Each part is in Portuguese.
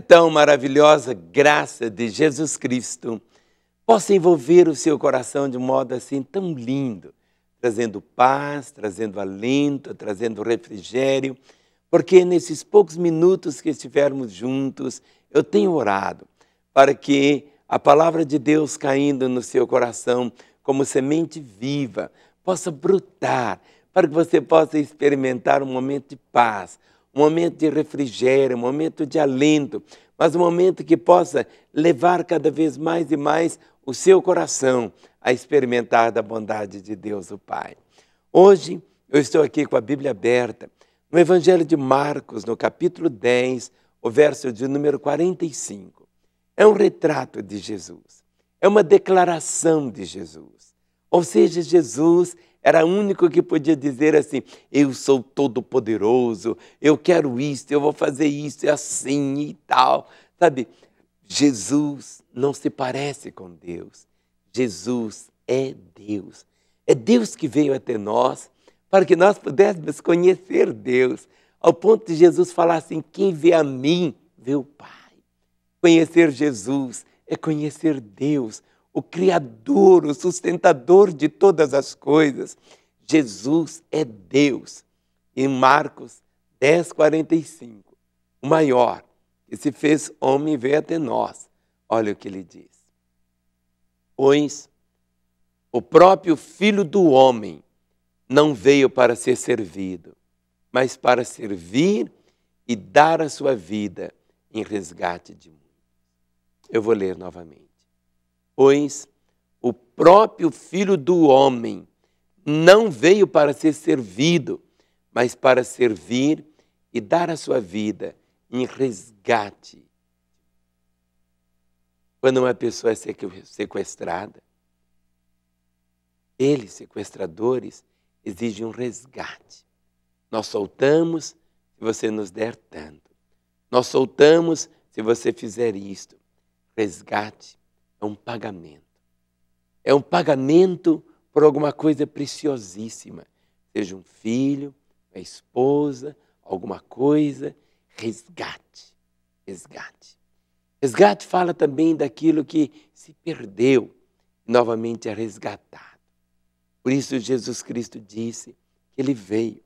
tão maravilhosa graça de Jesus Cristo possa envolver o seu coração de modo assim tão lindo, trazendo paz, trazendo alento, trazendo refrigério, porque nesses poucos minutos que estivermos juntos, eu tenho orado para que a palavra de Deus caindo no seu coração como semente viva possa brotar, para que você possa experimentar um momento de paz, um momento de refrigério, um momento de alento, mas um momento que possa levar cada vez mais e mais o seu coração a experimentar da bondade de Deus, o Pai. Hoje eu estou aqui com a Bíblia aberta, no Evangelho de Marcos, no capítulo 10, o verso de número 45. É um retrato de Jesus, é uma declaração de Jesus. Ou seja, Jesus era o único que podia dizer assim: eu sou todo-poderoso, eu quero isto, eu vou fazer isso, é assim e tal. Sabe? Jesus não se parece com Deus. Jesus é Deus. É Deus que veio até nós para que nós pudéssemos conhecer Deus, ao ponto de Jesus falar assim: quem vê a mim, vê o Pai. Conhecer Jesus é conhecer Deus, o Criador, o sustentador de todas as coisas. Jesus é Deus. Em Marcos 10, 45, o maior que se fez homem veio até nós. Olha o que ele diz. Pois o próprio Filho do Homem não veio para ser servido, mas para servir e dar a sua vida em resgate de muitos. Eu vou ler novamente. Pois o próprio Filho do Homem não veio para ser servido, mas para servir e dar a sua vida em resgate. Quando uma pessoa é sequestrada, eles, sequestradores, exigem um resgate. Nós soltamos se você nos der tanto. Nós soltamos se você fizer isto. Resgate é um pagamento. É um pagamento por alguma coisa preciosíssima, seja um filho, uma esposa, alguma coisa, resgate, resgate. Resgate fala também daquilo que se perdeu, novamente é resgatado. Por isso Jesus Cristo disse que ele veio.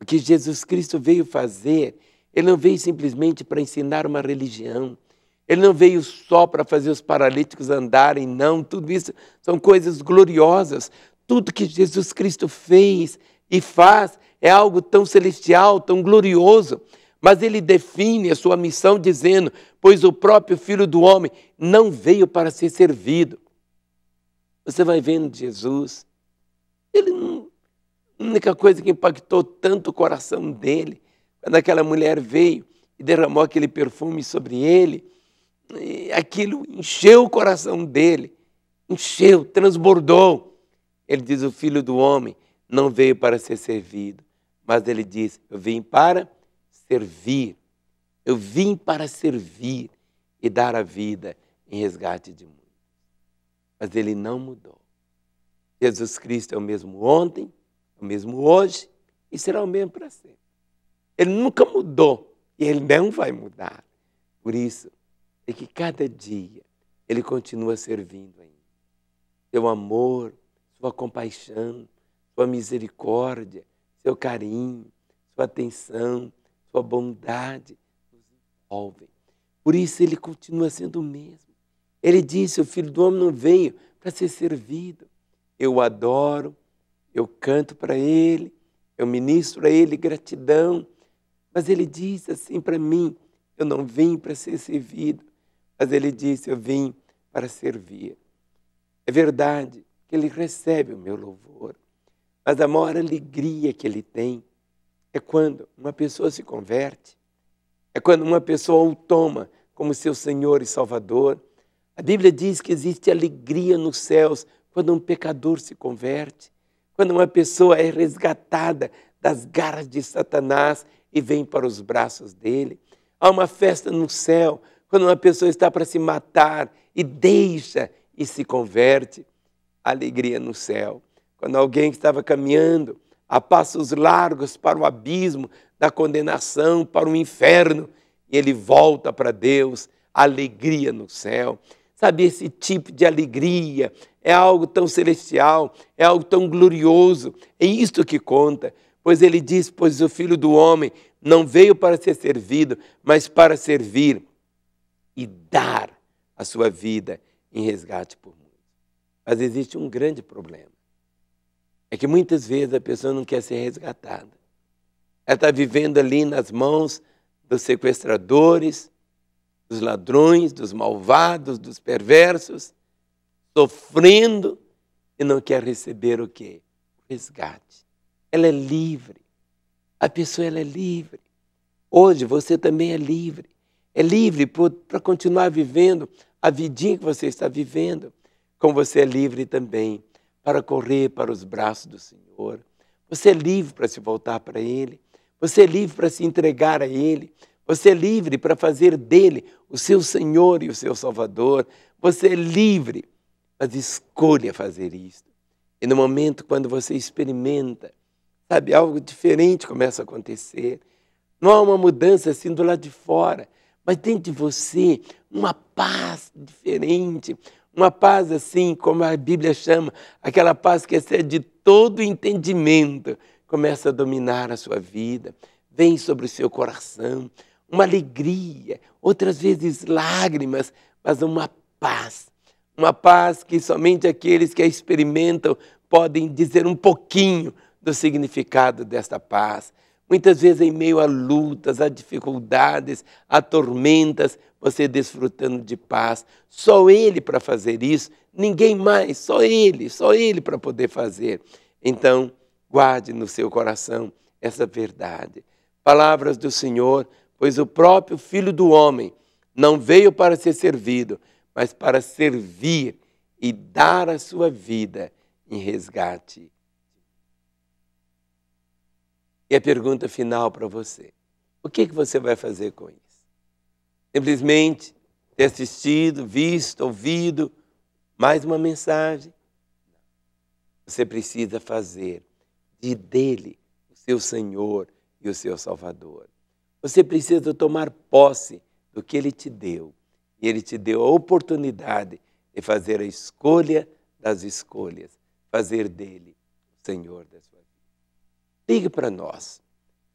O que Jesus Cristo veio fazer, ele não veio simplesmente para ensinar uma religião, ele não veio só para fazer os paralíticos andarem, não. Tudo isso são coisas gloriosas. Tudo que Jesus Cristo fez e faz é algo tão celestial, tão glorioso. Mas ele define a sua missão dizendo: Pois o próprio Filho do Homem não veio para ser servido. Você vai vendo Jesus, ele não, a única coisa que impactou tanto o coração dele, quando aquela mulher veio e derramou aquele perfume sobre ele, aquilo encheu o coração dele, encheu, transbordou. Ele diz: O filho do homem não veio para ser servido, mas ele diz: Eu vim para servir. Eu vim para servir e dar a vida em resgate de muitos. Mas ele não mudou. Jesus Cristo é o mesmo ontem, é o mesmo hoje e será o mesmo para sempre. Ele nunca mudou e ele não vai mudar. Por isso, e é que cada dia ele continua servindo ainda. Seu amor, sua compaixão, sua misericórdia, seu carinho, sua atenção, sua bondade nos envolvem. Por isso ele continua sendo o mesmo. Ele disse: O filho do homem não veio para ser servido. Eu o adoro, eu canto para ele, eu ministro a ele gratidão. Mas ele diz assim para mim: Eu não vim para ser servido, mas ele disse: Eu vim para servir. É verdade que ele recebe o meu louvor, mas a maior alegria que ele tem é quando uma pessoa se converte, é quando uma pessoa o toma como seu Senhor e Salvador. A Bíblia diz que existe alegria nos céus quando um pecador se converte, quando uma pessoa é resgatada das garras de Satanás e vem para os braços dele. Há uma festa no céu quando uma pessoa está para se matar e deixa e se converte, alegria no céu. Quando alguém que estava caminhando a passos largos para o abismo da condenação, para o inferno, e ele volta para Deus, alegria no céu. Sabe, esse tipo de alegria é algo tão celestial, é algo tão glorioso, é isto que conta. Pois ele diz: Pois o filho do homem não veio para ser servido, mas para servir e dar a sua vida em resgate por muitos. Mas existe um grande problema. É que muitas vezes a pessoa não quer ser resgatada. Ela está vivendo ali nas mãos dos sequestradores, dos ladrões, dos malvados, dos perversos, sofrendo e não quer receber o quê? resgate. Ela é livre. A pessoa ela é livre. Hoje você também é livre é livre para continuar vivendo a vidinha que você está vivendo, como você é livre também para correr para os braços do Senhor. Você é livre para se voltar para Ele. Você é livre para se entregar a Ele. Você é livre para fazer dele o seu Senhor e o seu Salvador. Você é livre, mas escolha fazer isto. E no momento quando você experimenta, sabe, algo diferente começa a acontecer. Não há uma mudança assim do lado de fora mas dentro de você uma paz diferente, uma paz assim, como a Bíblia chama, aquela paz que excede de todo entendimento, começa a dominar a sua vida, vem sobre o seu coração, uma alegria, outras vezes lágrimas, mas uma paz, uma paz que somente aqueles que a experimentam podem dizer um pouquinho do significado desta paz. Muitas vezes, em meio a lutas, a dificuldades, a tormentas, você desfrutando de paz. Só Ele para fazer isso, ninguém mais, só Ele, só Ele para poder fazer. Então, guarde no seu coração essa verdade. Palavras do Senhor, pois o próprio Filho do Homem não veio para ser servido, mas para servir e dar a sua vida em resgate e a pergunta final para você: o que, que você vai fazer com isso? Simplesmente ter assistido, visto, ouvido mais uma mensagem? Você precisa fazer de dele o seu Senhor e o seu Salvador. Você precisa tomar posse do que ele te deu. E ele te deu a oportunidade de fazer a escolha das escolhas, fazer dele o Senhor da sua Ligue para nós.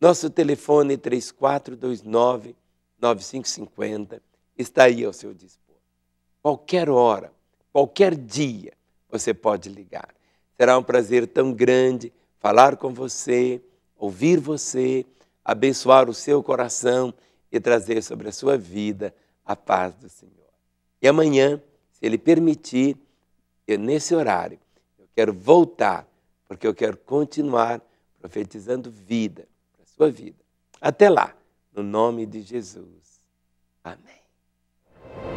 Nosso telefone 3429 é 9550 está aí ao seu dispor. Qualquer hora, qualquer dia, você pode ligar. Será um prazer tão grande falar com você, ouvir você, abençoar o seu coração e trazer sobre a sua vida a paz do Senhor. E amanhã, se Ele permitir, eu, nesse horário, eu quero voltar, porque eu quero continuar profetizando vida para a sua vida. Até lá, no nome de Jesus. Amém.